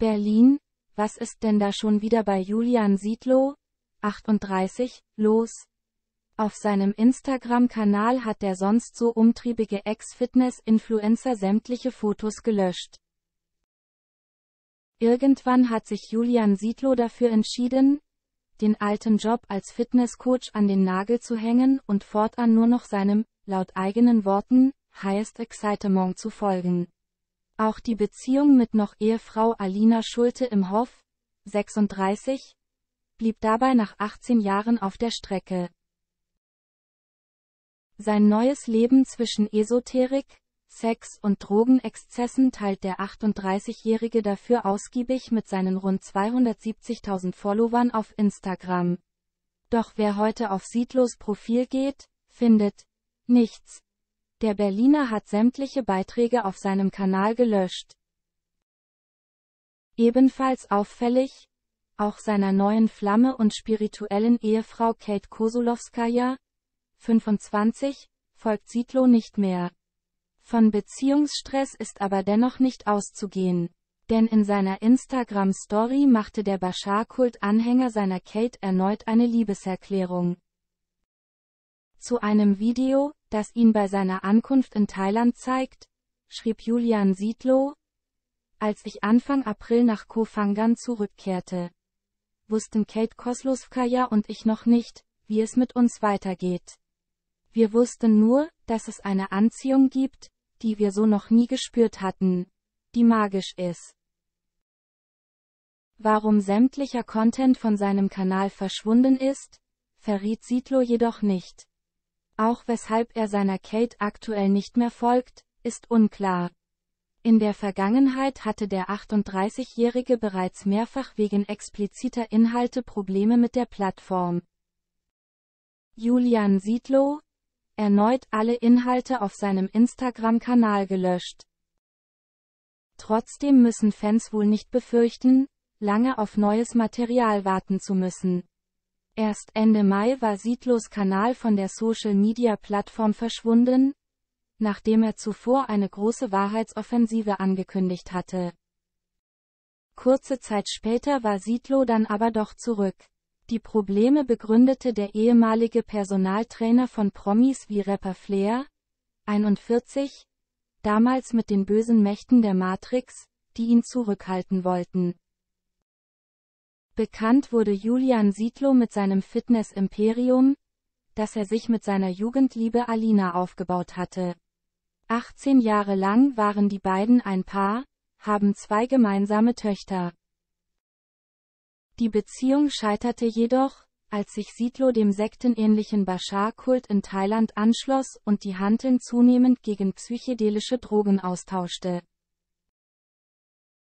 Berlin, was ist denn da schon wieder bei Julian Siedlow? 38, los. Auf seinem Instagram-Kanal hat der sonst so umtriebige Ex-Fitness-Influencer sämtliche Fotos gelöscht. Irgendwann hat sich Julian Siedlow dafür entschieden, den alten Job als Fitnesscoach an den Nagel zu hängen und fortan nur noch seinem, laut eigenen Worten, highest excitement zu folgen. Auch die Beziehung mit noch Ehefrau Alina Schulte im Hoff, 36, blieb dabei nach 18 Jahren auf der Strecke. Sein neues Leben zwischen Esoterik, Sex und Drogenexzessen teilt der 38-Jährige dafür ausgiebig mit seinen rund 270.000 Followern auf Instagram. Doch wer heute auf Siedlos Profil geht, findet nichts der Berliner hat sämtliche Beiträge auf seinem Kanal gelöscht. Ebenfalls auffällig, auch seiner neuen Flamme und spirituellen Ehefrau Kate Kosulowskaja, 25, folgt Siedlow nicht mehr. Von Beziehungsstress ist aber dennoch nicht auszugehen. Denn in seiner Instagram-Story machte der Bashar-Kult-Anhänger seiner Kate erneut eine Liebeserklärung. Zu einem Video, das ihn bei seiner Ankunft in Thailand zeigt, schrieb Julian Siedlow. Als ich Anfang April nach Koh Phangan zurückkehrte, wussten Kate Koslowskaja und ich noch nicht, wie es mit uns weitergeht. Wir wussten nur, dass es eine Anziehung gibt, die wir so noch nie gespürt hatten, die magisch ist. Warum sämtlicher Content von seinem Kanal verschwunden ist, verriet Siedlow jedoch nicht. Auch weshalb er seiner Kate aktuell nicht mehr folgt, ist unklar. In der Vergangenheit hatte der 38-Jährige bereits mehrfach wegen expliziter Inhalte Probleme mit der Plattform. Julian Siedlow, erneut alle Inhalte auf seinem Instagram-Kanal gelöscht. Trotzdem müssen Fans wohl nicht befürchten, lange auf neues Material warten zu müssen. Erst Ende Mai war Siedlos Kanal von der Social-Media-Plattform verschwunden, nachdem er zuvor eine große Wahrheitsoffensive angekündigt hatte. Kurze Zeit später war Siedlo dann aber doch zurück. Die Probleme begründete der ehemalige Personaltrainer von Promis wie Rapper Flair, 41, damals mit den bösen Mächten der Matrix, die ihn zurückhalten wollten. Bekannt wurde Julian Siedlow mit seinem Fitness-Imperium, das er sich mit seiner Jugendliebe Alina aufgebaut hatte. 18 Jahre lang waren die beiden ein Paar, haben zwei gemeinsame Töchter. Die Beziehung scheiterte jedoch, als sich Siedlow dem sektenähnlichen Bashar-Kult in Thailand anschloss und die Hanteln zunehmend gegen psychedelische Drogen austauschte.